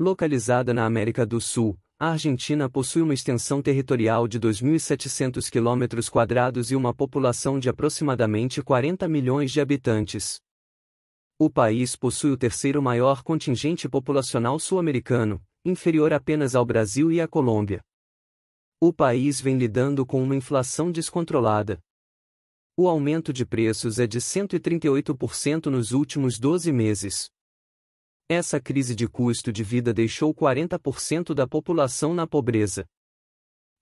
Localizada na América do Sul, a Argentina possui uma extensão territorial de 2.700 km e uma população de aproximadamente 40 milhões de habitantes. O país possui o terceiro maior contingente populacional sul-americano, inferior apenas ao Brasil e à Colômbia. O país vem lidando com uma inflação descontrolada. O aumento de preços é de 138% nos últimos 12 meses. Essa crise de custo de vida deixou 40% da população na pobreza.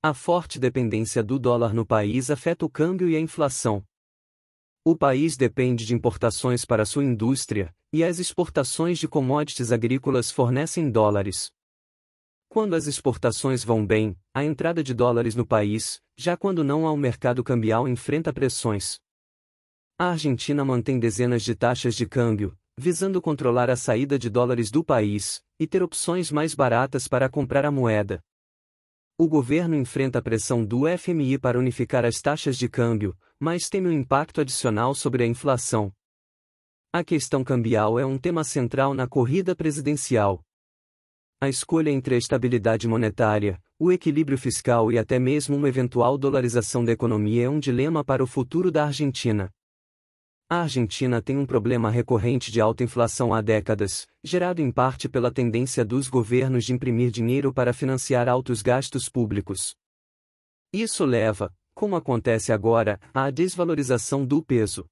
A forte dependência do dólar no país afeta o câmbio e a inflação. O país depende de importações para sua indústria, e as exportações de commodities agrícolas fornecem dólares. Quando as exportações vão bem, a entrada de dólares no país, já quando não há um mercado cambial, enfrenta pressões. A Argentina mantém dezenas de taxas de câmbio, visando controlar a saída de dólares do país e ter opções mais baratas para comprar a moeda. O governo enfrenta a pressão do FMI para unificar as taxas de câmbio, mas teme um impacto adicional sobre a inflação. A questão cambial é um tema central na corrida presidencial. A escolha entre a estabilidade monetária, o equilíbrio fiscal e até mesmo uma eventual dolarização da economia é um dilema para o futuro da Argentina. A Argentina tem um problema recorrente de alta inflação há décadas, gerado em parte pela tendência dos governos de imprimir dinheiro para financiar altos gastos públicos. Isso leva, como acontece agora, à desvalorização do peso.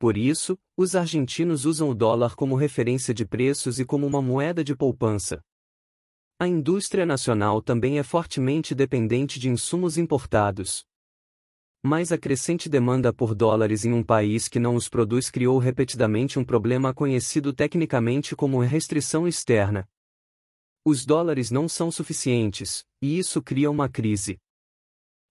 Por isso, os argentinos usam o dólar como referência de preços e como uma moeda de poupança. A indústria nacional também é fortemente dependente de insumos importados mas a crescente demanda por dólares em um país que não os produz criou repetidamente um problema conhecido tecnicamente como restrição externa. Os dólares não são suficientes, e isso cria uma crise.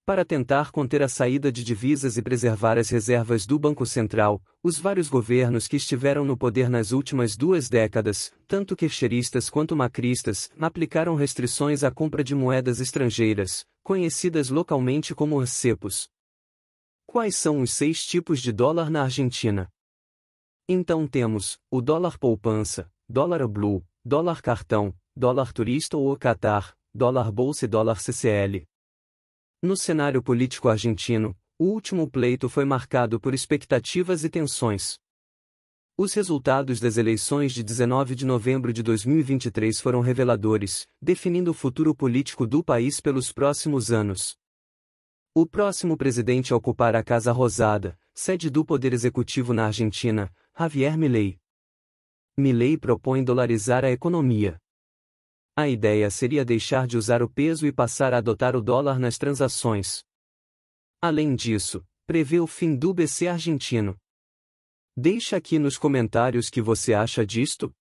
Para tentar conter a saída de divisas e preservar as reservas do Banco Central, os vários governos que estiveram no poder nas últimas duas décadas, tanto queixeristas quanto macristas, aplicaram restrições à compra de moedas estrangeiras, conhecidas localmente como cepos. Quais são os seis tipos de dólar na Argentina? Então temos o dólar poupança, dólar blue, dólar cartão, dólar turista ou Qatar, dólar bolsa e dólar CCL. No cenário político argentino, o último pleito foi marcado por expectativas e tensões. Os resultados das eleições de 19 de novembro de 2023 foram reveladores, definindo o futuro político do país pelos próximos anos. O próximo presidente a ocupar a Casa Rosada, sede do Poder Executivo na Argentina, Javier Milei. Milei propõe dolarizar a economia. A ideia seria deixar de usar o peso e passar a adotar o dólar nas transações. Além disso, prevê o fim do BC argentino. Deixa aqui nos comentários que você acha disto.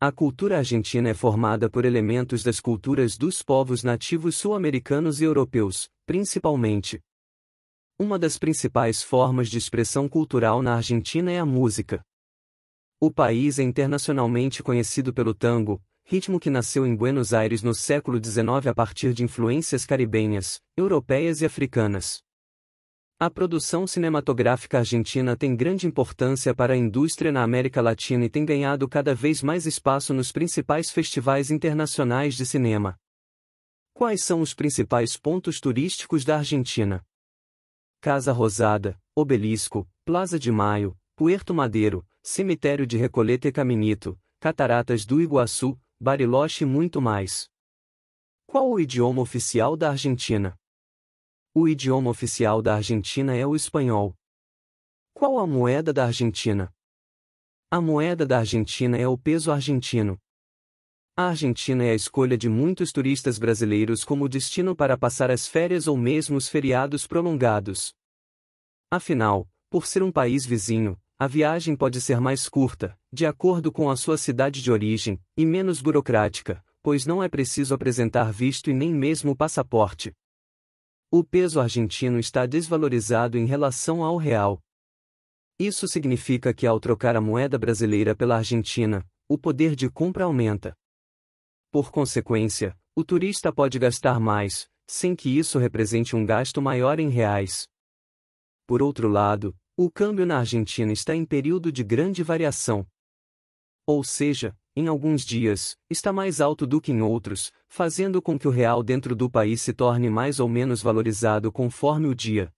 A cultura argentina é formada por elementos das culturas dos povos nativos sul-americanos e europeus, principalmente. Uma das principais formas de expressão cultural na Argentina é a música. O país é internacionalmente conhecido pelo tango, ritmo que nasceu em Buenos Aires no século XIX a partir de influências caribenhas, europeias e africanas. A produção cinematográfica argentina tem grande importância para a indústria na América Latina e tem ganhado cada vez mais espaço nos principais festivais internacionais de cinema. Quais são os principais pontos turísticos da Argentina? Casa Rosada, Obelisco, Plaza de Maio, Puerto Madeiro, Cemitério de Recoleta e Caminito, Cataratas do Iguaçu, Bariloche e muito mais. Qual o idioma oficial da Argentina? O idioma oficial da Argentina é o espanhol. Qual a moeda da Argentina? A moeda da Argentina é o peso argentino. A Argentina é a escolha de muitos turistas brasileiros como destino para passar as férias ou mesmo os feriados prolongados. Afinal, por ser um país vizinho, a viagem pode ser mais curta, de acordo com a sua cidade de origem, e menos burocrática, pois não é preciso apresentar visto e nem mesmo passaporte. O peso argentino está desvalorizado em relação ao real. Isso significa que ao trocar a moeda brasileira pela Argentina, o poder de compra aumenta. Por consequência, o turista pode gastar mais, sem que isso represente um gasto maior em reais. Por outro lado, o câmbio na Argentina está em período de grande variação. Ou seja, em alguns dias, está mais alto do que em outros, fazendo com que o real dentro do país se torne mais ou menos valorizado conforme o dia.